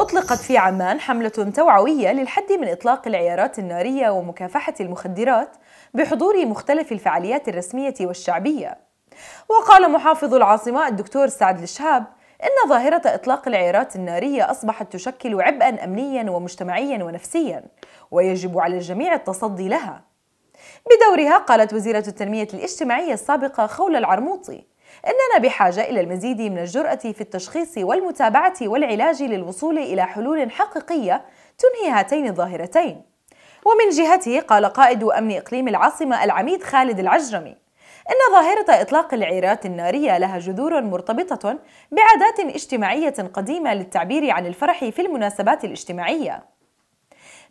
أطلقت في عمان حملة توعوية للحد من إطلاق العيارات النارية ومكافحة المخدرات بحضور مختلف الفعاليات الرسمية والشعبية وقال محافظ العاصمة الدكتور سعد الشهاب إن ظاهرة إطلاق العيارات النارية أصبحت تشكل عبئا أمنيا ومجتمعيا ونفسيا ويجب على الجميع التصدي لها بدورها قالت وزيرة التنمية الاجتماعية السابقة خولة العرموطي إننا بحاجة إلى المزيد من الجرأة في التشخيص والمتابعة والعلاج للوصول إلى حلول حقيقية تنهي هاتين الظاهرتين. ومن جهته قال قائد أمن إقليم العاصمة العميد خالد العجرمي: إن ظاهرة إطلاق العيرات النارية لها جذور مرتبطة بعادات اجتماعية قديمة للتعبير عن الفرح في المناسبات الاجتماعية.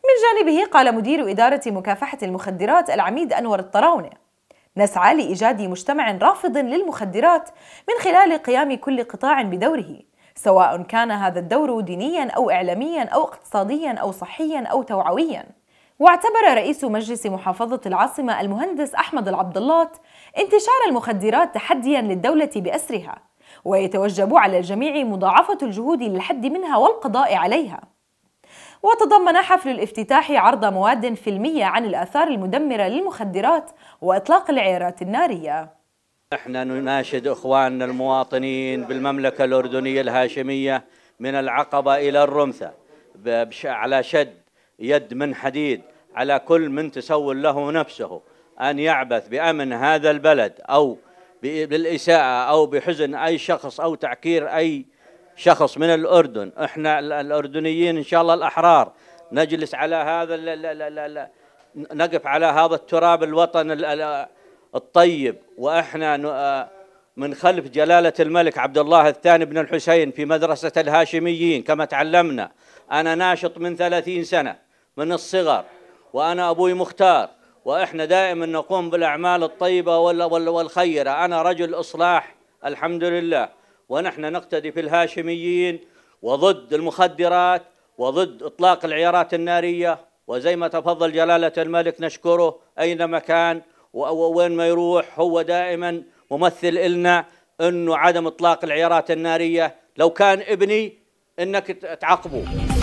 من جانبه قال مدير إدارة مكافحة المخدرات العميد أنور الطراونة: نسعى لايجاد مجتمع رافض للمخدرات من خلال قيام كل قطاع بدوره سواء كان هذا الدور دينيا او اعلاميا او اقتصاديا او صحيا او توعويا واعتبر رئيس مجلس محافظة العاصمة المهندس أحمد العبدالله انتشار المخدرات تحديا للدولة بأسرها ويتوجب على الجميع مضاعفة الجهود للحد منها والقضاء عليها وتضمن حفل الافتتاح عرض مواد فيلمية عن الآثار المدمرة للمخدرات وإطلاق العيارات النارية نحن نناشد إخواننا المواطنين بالمملكة الأردنية الهاشمية من العقبة إلى الرمثة على شد يد من حديد على كل من تسول له نفسه أن يعبث بأمن هذا البلد أو بالإساءة أو بحزن أي شخص أو تعكير أي شخص من الأردن إحنا الأردنيين إن شاء الله الأحرار نجلس على هذا لا لا لا لا نقف على هذا التراب الوطن الطيب وإحنا آه، من خلف جلالة الملك عبد الله الثاني بن الحسين في مدرسة الهاشميين كما تعلمنا أنا ناشط من ثلاثين سنة من الصغر وأنا أبوي مختار وإحنا دائما نقوم بالأعمال الطيبة والخيرة أنا رجل إصلاح الحمد لله ونحن نقتدي في الهاشميين وضد المخدرات وضد إطلاق العيارات النارية وزي ما تفضل جلالة الملك نشكره أينما كان ووين ما يروح هو دائما ممثل إلنا أنه عدم إطلاق العيارات النارية لو كان ابني أنك تعاقبه